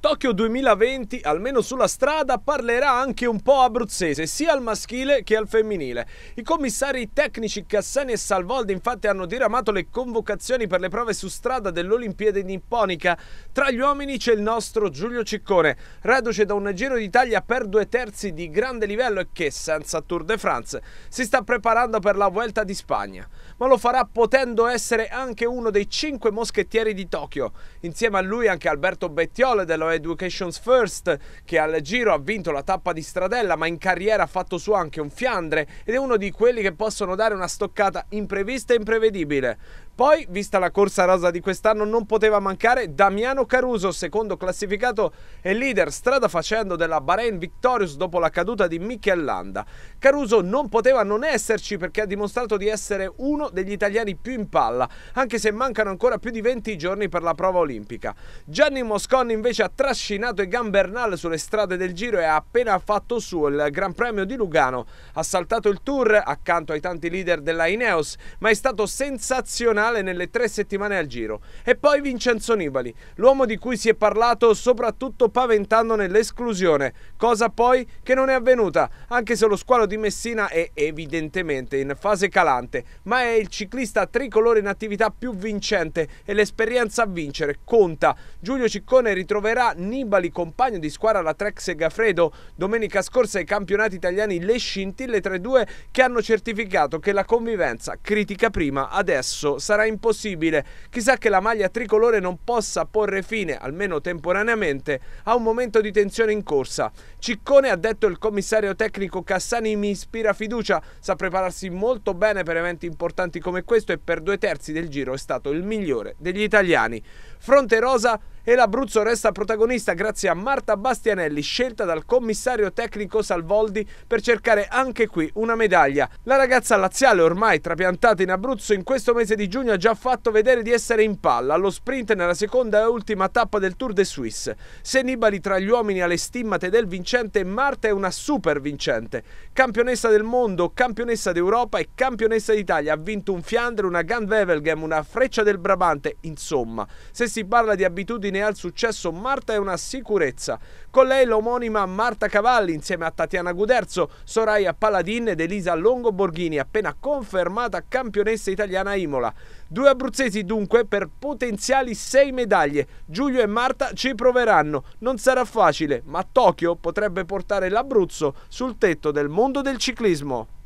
Tokyo 2020, almeno sulla strada, parlerà anche un po' abruzzese, sia al maschile che al femminile. I commissari tecnici Cassani e Salvoldi infatti hanno diramato le convocazioni per le prove su strada dell'Olimpiade nipponica. Tra gli uomini c'è il nostro Giulio Ciccone, reduce da un Giro d'Italia per due terzi di grande livello e che, senza Tour de France, si sta preparando per la Vuelta di Spagna. Ma lo farà potendo essere anche uno dei cinque moschettieri di Tokyo. Insieme a lui anche Alberto Bettiole dello Educations First che al giro ha vinto la tappa di Stradella ma in carriera ha fatto su anche un Fiandre ed è uno di quelli che possono dare una stoccata imprevista e imprevedibile. Poi, vista la corsa rosa di quest'anno, non poteva mancare Damiano Caruso, secondo classificato e leader strada facendo della Bahrain Victorious dopo la caduta di Michel Landa. Caruso non poteva non esserci perché ha dimostrato di essere uno degli italiani più in palla, anche se mancano ancora più di 20 giorni per la prova olimpica. Gianni Mosconi invece ha trascinato i Bernal sulle strade del giro e ha appena fatto suo il Gran Premio di Lugano. Ha saltato il tour accanto ai tanti leader della Ineos, ma è stato sensazionale finale nelle tre settimane al giro. E poi Vincenzo Nibali, l'uomo di cui si è parlato soprattutto paventandone l'esclusione, cosa poi che non è avvenuta, anche se lo squalo di Messina è evidentemente in fase calante, ma è il ciclista tricolore in attività più vincente e l'esperienza a vincere conta. Giulio Ciccone ritroverà Nibali, compagno di squadra alla Trek Gafredo domenica scorsa ai campionati italiani Le Scintille 3-2 che hanno certificato che la convivenza critica prima adesso sarà sarà impossibile. Chissà che la maglia tricolore non possa porre fine, almeno temporaneamente, a un momento di tensione in corsa. Ciccone ha detto il commissario tecnico Cassani mi ispira fiducia, sa prepararsi molto bene per eventi importanti come questo e per due terzi del giro è stato il migliore degli italiani. Fronte Rosa e l'Abruzzo resta protagonista grazie a Marta Bastianelli, scelta dal commissario tecnico Salvoldi per cercare anche qui una medaglia. La ragazza laziale ormai trapiantata in Abruzzo in questo mese di giugno ha già fatto vedere di essere in palla allo sprint nella seconda e ultima tappa del Tour de Suisse. Se Nibali tra gli uomini ha le stimmate del vincente, Marta è una super vincente. Campionessa del mondo, campionessa d'Europa e campionessa d'Italia. Ha vinto un Fiandre, una Wevelgem, una Freccia del Brabante, insomma. Se si parla di abitudini fine al successo Marta è una sicurezza. Con lei l'omonima Marta Cavalli insieme a Tatiana Guderzo, Soraya Paladin ed Elisa Longoborghini appena confermata campionessa italiana Imola. Due abruzzesi dunque per potenziali sei medaglie. Giulio e Marta ci proveranno. Non sarà facile, ma Tokyo potrebbe portare l'Abruzzo sul tetto del mondo del ciclismo.